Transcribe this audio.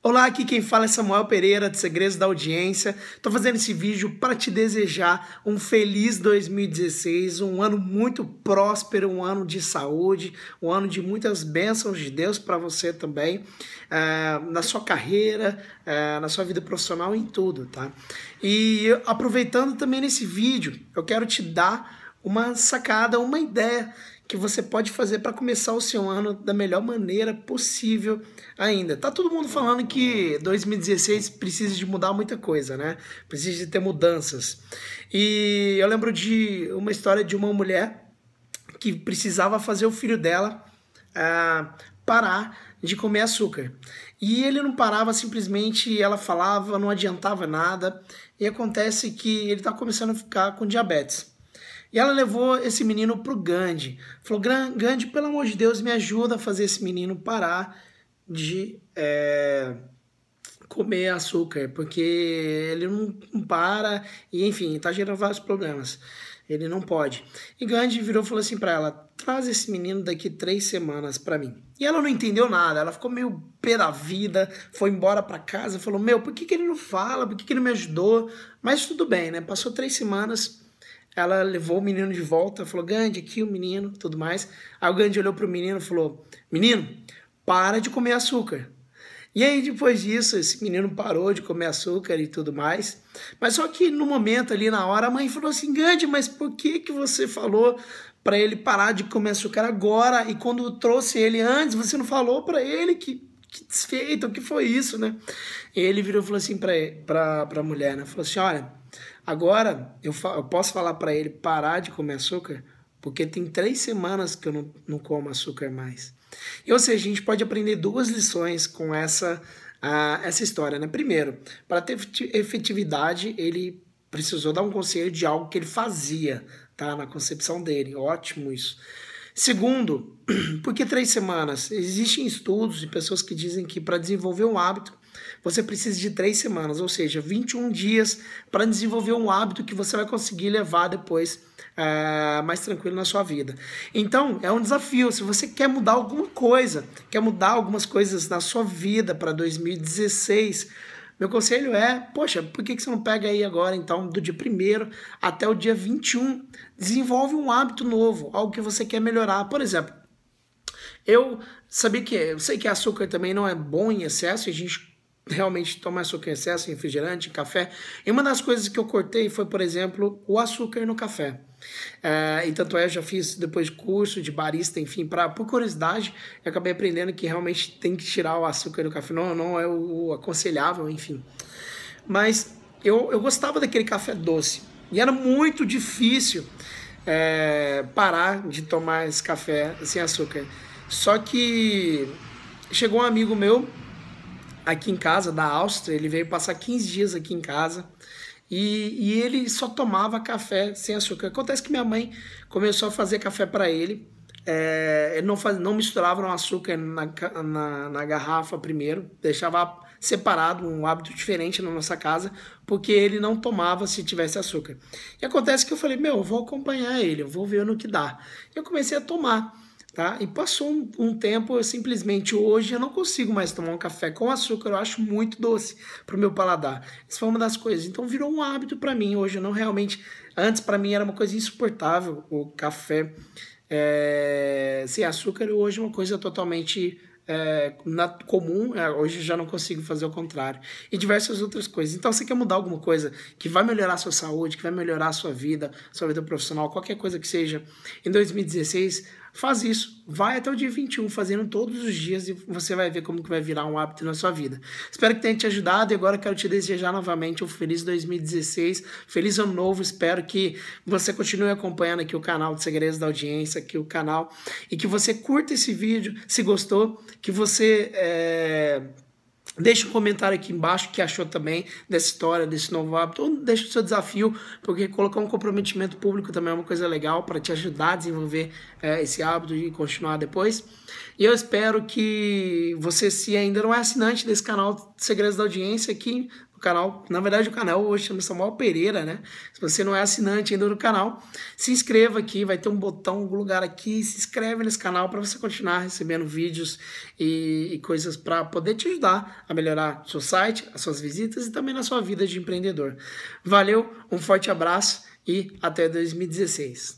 Olá, aqui quem fala é Samuel Pereira, de Segredos da Audiência. Estou fazendo esse vídeo para te desejar um feliz 2016, um ano muito próspero, um ano de saúde, um ano de muitas bênçãos de Deus para você também, uh, na sua carreira, uh, na sua vida profissional, em tudo, tá? E aproveitando também nesse vídeo, eu quero te dar uma sacada, uma ideia que você pode fazer para começar o seu ano da melhor maneira possível ainda. Tá todo mundo falando que 2016 precisa de mudar muita coisa, né? Precisa de ter mudanças. E eu lembro de uma história de uma mulher que precisava fazer o filho dela uh, parar de comer açúcar. E ele não parava, simplesmente ela falava, não adiantava nada. E acontece que ele está começando a ficar com diabetes. E ela levou esse menino para o Gandhi. Falou: Gandhi, pelo amor de Deus, me ajuda a fazer esse menino parar de é, comer açúcar, porque ele não para e, enfim, está gerando vários problemas. Ele não pode. E Gandhi virou e falou assim para ela: traz esse menino daqui três semanas para mim. E ela não entendeu nada, ela ficou meio pé da vida, foi embora para casa, falou: meu, por que, que ele não fala? Por que, que ele não me ajudou? Mas tudo bem, né? Passou três semanas ela levou o menino de volta, falou: Gandhi, aqui o menino, tudo mais. Aí o Gandhi olhou para o menino e falou: Menino, para de comer açúcar. E aí, depois disso, esse menino parou de comer açúcar e tudo mais. Mas só que no momento ali, na hora, a mãe falou assim: Gandhi, mas por que, que você falou para ele parar de comer açúcar agora? E quando trouxe ele antes, você não falou para ele que que desfeito, o que foi isso, né? E ele virou e falou assim pra, pra, pra mulher, né? Falou assim, olha, Agora, eu, eu posso falar para ele parar de comer açúcar, porque tem três semanas que eu não, não como açúcar mais. E, ou seja, a gente pode aprender duas lições com essa, essa história. Né? Primeiro, para ter efetividade, ele precisou dar um conselho de algo que ele fazia tá? na concepção dele. Ótimo isso. Segundo, por que três semanas? Existem estudos de pessoas que dizem que para desenvolver um hábito você precisa de três semanas, ou seja, 21 dias para desenvolver um hábito que você vai conseguir levar depois eh, mais tranquilo na sua vida. Então, é um desafio. Se você quer mudar alguma coisa, quer mudar algumas coisas na sua vida para 2016, meu conselho é, poxa, por que, que você não pega aí agora, então, do dia 1 até o dia 21? Desenvolve um hábito novo, algo que você quer melhorar. Por exemplo, eu sabia que eu sei que açúcar também não é bom em excesso, a gente realmente tomar açúcar em excesso, refrigerante, café. E uma das coisas que eu cortei foi, por exemplo, o açúcar no café. É, e tanto é, eu já fiz depois curso de barista, enfim, pra, por curiosidade, eu acabei aprendendo que realmente tem que tirar o açúcar do café. Não, não é o, o aconselhável, enfim. Mas eu, eu gostava daquele café doce. E era muito difícil é, parar de tomar esse café sem açúcar. Só que chegou um amigo meu aqui em casa, da Áustria, ele veio passar 15 dias aqui em casa. E, e, ele só tomava café sem açúcar. Acontece que minha mãe começou a fazer café para ele. É, ele não, faz, não misturava o açúcar na, na, na, garrafa primeiro, deixava separado, um hábito diferente na nossa casa, porque ele não tomava se tivesse açúcar. E acontece que eu falei: Meu, eu vou acompanhar ele, eu vou ver no que dá. Eu comecei a tomar. Tá? E passou um, um, tempo, eu simplesmente hoje eu não consigo mais tomar um café com açúcar, eu acho muito doce para o meu paladar. Isso foi uma das coisas. Então virou um hábito para mim hoje. Eu não realmente. Antes para mim era uma coisa insuportável o café é, sem açúcar, e hoje é uma coisa totalmente é, na, comum, é, hoje já não consigo fazer o contrário. E diversas outras coisas. Então, você quer mudar alguma coisa que vai melhorar a sua saúde, que vai melhorar a sua vida, sua vida profissional, qualquer coisa que seja. Em 2016, Faz isso. Vai até o dia 21, fazendo todos os dias e você vai ver como que vai virar um hábito na sua vida. Espero que tenha te ajudado e agora quero te desejar novamente um feliz 2016, feliz ano novo. Espero que você continue acompanhando aqui o canal de Segredos da Audiência, aqui o canal, e que você curta esse vídeo, se gostou, que você. É Deixe um comentário aqui embaixo que achou também dessa história, desse novo hábito, ou deixe o seu desafio, porque colocar um comprometimento público também é uma coisa legal para te ajudar a desenvolver é, esse hábito e continuar depois. E eu espero que você, se ainda não é assinante desse canal Segredos da Audiência, que o canal, na verdade, o canal hoje chama Samuel Pereira, né? Se você não é assinante ainda do canal, se inscreva aqui, vai ter um botão, um lugar aqui, se inscreve nesse canal para você continuar recebendo vídeos e, e coisas para poder te ajudar a melhorar seu site, as suas visitas e também na sua vida de empreendedor. Valeu, um forte abraço e até 2016.